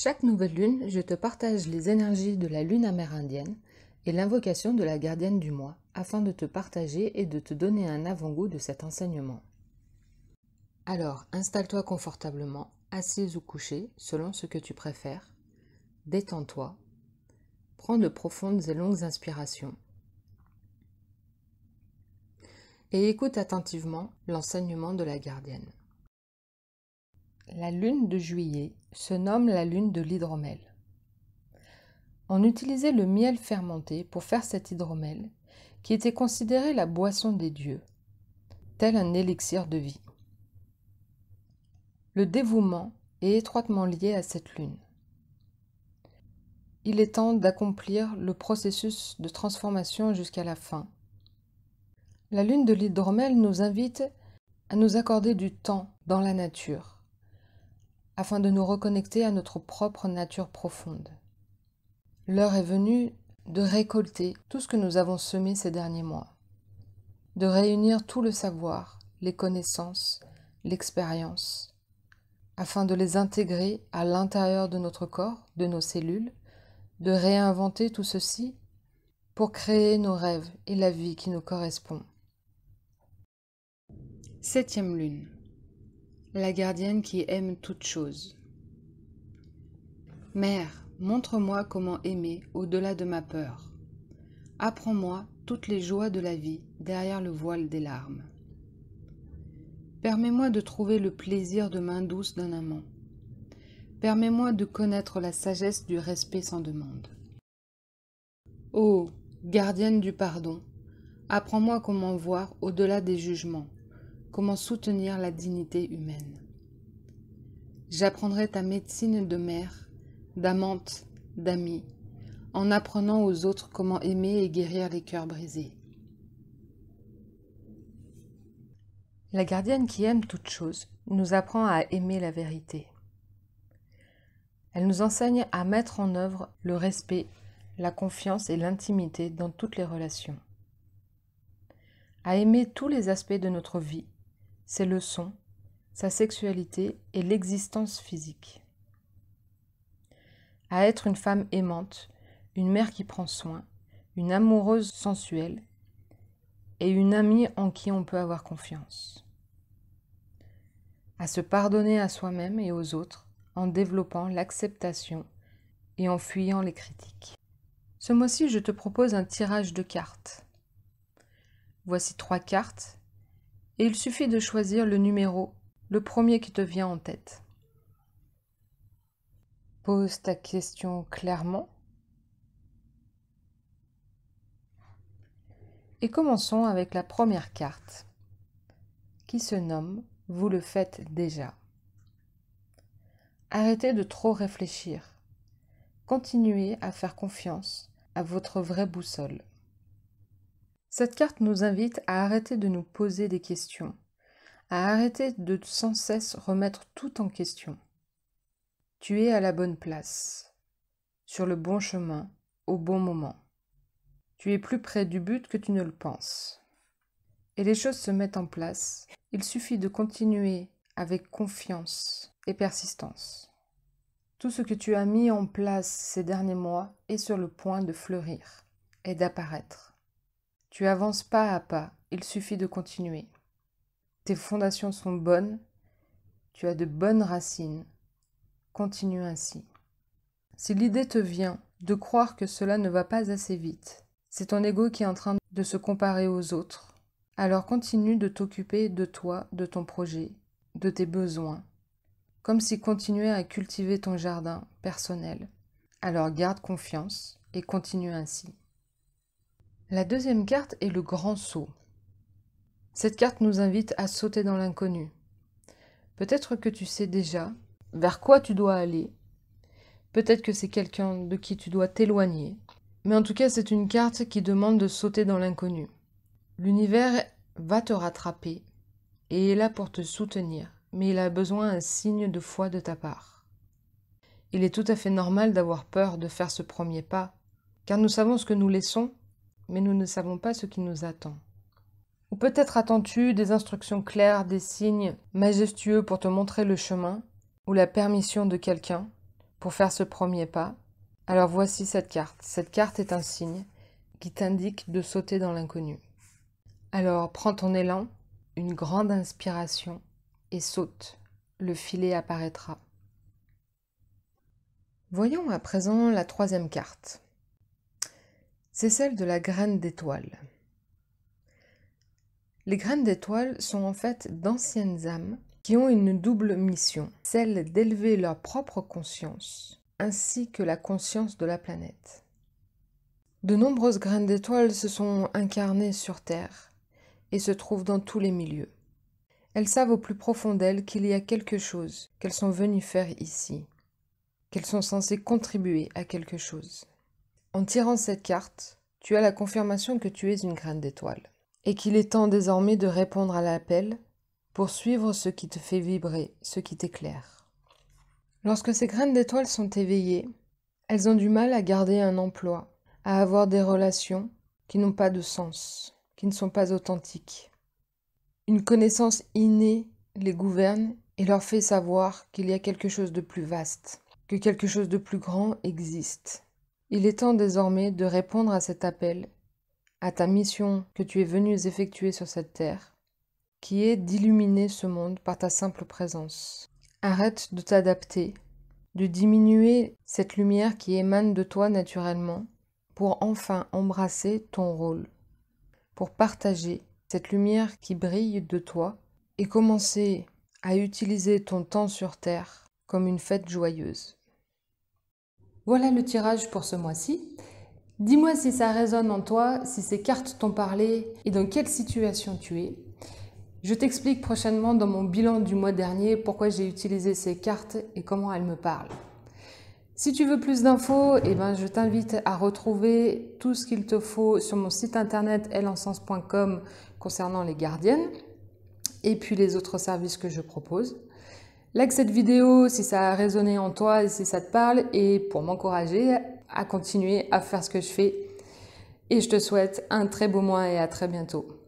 Chaque nouvelle lune, je te partage les énergies de la lune amérindienne et l'invocation de la gardienne du mois afin de te partager et de te donner un avant-goût de cet enseignement. Alors, installe-toi confortablement, assise ou couchée, selon ce que tu préfères. Détends-toi. Prends de profondes et longues inspirations. Et écoute attentivement l'enseignement de la gardienne. La lune de juillet se nomme la lune de l'hydromel. On utilisait le miel fermenté pour faire cet hydromel, qui était considéré la boisson des dieux, tel un élixir de vie. Le dévouement est étroitement lié à cette lune. Il est temps d'accomplir le processus de transformation jusqu'à la fin. La lune de l'hydromel nous invite à nous accorder du temps dans la nature afin de nous reconnecter à notre propre nature profonde. L'heure est venue de récolter tout ce que nous avons semé ces derniers mois, de réunir tout le savoir, les connaissances, l'expérience, afin de les intégrer à l'intérieur de notre corps, de nos cellules, de réinventer tout ceci pour créer nos rêves et la vie qui nous correspond. Septième lune la gardienne qui aime toutes choses Mère, montre-moi comment aimer au-delà de ma peur. Apprends-moi toutes les joies de la vie derrière le voile des larmes. Permets-moi de trouver le plaisir de main douce d'un amant. Permets-moi de connaître la sagesse du respect sans demande. Ô gardienne du pardon, apprends-moi comment voir au-delà des jugements comment soutenir la dignité humaine. J'apprendrai ta médecine de mère, d'amante, d'amie, en apprenant aux autres comment aimer et guérir les cœurs brisés. La gardienne qui aime toute chose nous apprend à aimer la vérité. Elle nous enseigne à mettre en œuvre le respect, la confiance et l'intimité dans toutes les relations, à aimer tous les aspects de notre vie ses leçons, sa sexualité et l'existence physique. À être une femme aimante, une mère qui prend soin, une amoureuse sensuelle et une amie en qui on peut avoir confiance. À se pardonner à soi-même et aux autres en développant l'acceptation et en fuyant les critiques. Ce mois-ci, je te propose un tirage de cartes. Voici trois cartes et il suffit de choisir le numéro, le premier qui te vient en tête. Pose ta question clairement et commençons avec la première carte qui se nomme Vous le faites déjà. Arrêtez de trop réfléchir. Continuez à faire confiance à votre vraie boussole. Cette carte nous invite à arrêter de nous poser des questions, à arrêter de sans cesse remettre tout en question. Tu es à la bonne place, sur le bon chemin, au bon moment. Tu es plus près du but que tu ne le penses. Et les choses se mettent en place, il suffit de continuer avec confiance et persistance. Tout ce que tu as mis en place ces derniers mois est sur le point de fleurir et d'apparaître. Tu avances pas à pas, il suffit de continuer. Tes fondations sont bonnes, tu as de bonnes racines. Continue ainsi. Si l'idée te vient de croire que cela ne va pas assez vite, c'est ton ego qui est en train de se comparer aux autres, alors continue de t'occuper de toi, de ton projet, de tes besoins, comme si continuais à cultiver ton jardin personnel. Alors garde confiance et continue ainsi. La deuxième carte est le grand saut. Cette carte nous invite à sauter dans l'inconnu. Peut-être que tu sais déjà vers quoi tu dois aller. Peut-être que c'est quelqu'un de qui tu dois t'éloigner. Mais en tout cas, c'est une carte qui demande de sauter dans l'inconnu. L'univers va te rattraper et est là pour te soutenir, mais il a besoin d'un signe de foi de ta part. Il est tout à fait normal d'avoir peur de faire ce premier pas, car nous savons ce que nous laissons mais nous ne savons pas ce qui nous attend. Ou peut-être attends-tu des instructions claires, des signes majestueux pour te montrer le chemin, ou la permission de quelqu'un pour faire ce premier pas. Alors voici cette carte. Cette carte est un signe qui t'indique de sauter dans l'inconnu. Alors prends ton élan, une grande inspiration, et saute. Le filet apparaîtra. Voyons à présent la troisième carte c'est celle de la graine d'étoile. Les graines d'étoile sont en fait d'anciennes âmes qui ont une double mission, celle d'élever leur propre conscience ainsi que la conscience de la planète. De nombreuses graines d'étoiles se sont incarnées sur Terre et se trouvent dans tous les milieux. Elles savent au plus profond d'elles qu'il y a quelque chose qu'elles sont venues faire ici, qu'elles sont censées contribuer à quelque chose. En tirant cette carte, tu as la confirmation que tu es une graine d'étoile et qu'il est temps désormais de répondre à l'appel pour suivre ce qui te fait vibrer, ce qui t'éclaire. Lorsque ces graines d'étoiles sont éveillées, elles ont du mal à garder un emploi, à avoir des relations qui n'ont pas de sens, qui ne sont pas authentiques. Une connaissance innée les gouverne et leur fait savoir qu'il y a quelque chose de plus vaste, que quelque chose de plus grand existe. Il est temps désormais de répondre à cet appel, à ta mission que tu es venu effectuer sur cette terre, qui est d'illuminer ce monde par ta simple présence. Arrête de t'adapter, de diminuer cette lumière qui émane de toi naturellement pour enfin embrasser ton rôle, pour partager cette lumière qui brille de toi et commencer à utiliser ton temps sur Terre comme une fête joyeuse. Voilà le tirage pour ce mois-ci. Dis-moi si ça résonne en toi, si ces cartes t'ont parlé et dans quelle situation tu es. Je t'explique prochainement dans mon bilan du mois dernier pourquoi j'ai utilisé ces cartes et comment elles me parlent. Si tu veux plus d'infos, eh ben je t'invite à retrouver tout ce qu'il te faut sur mon site internet elencense.com concernant les gardiennes et puis les autres services que je propose. Like cette vidéo si ça a résonné en toi et si ça te parle et pour m'encourager à continuer à faire ce que je fais. Et je te souhaite un très beau mois et à très bientôt.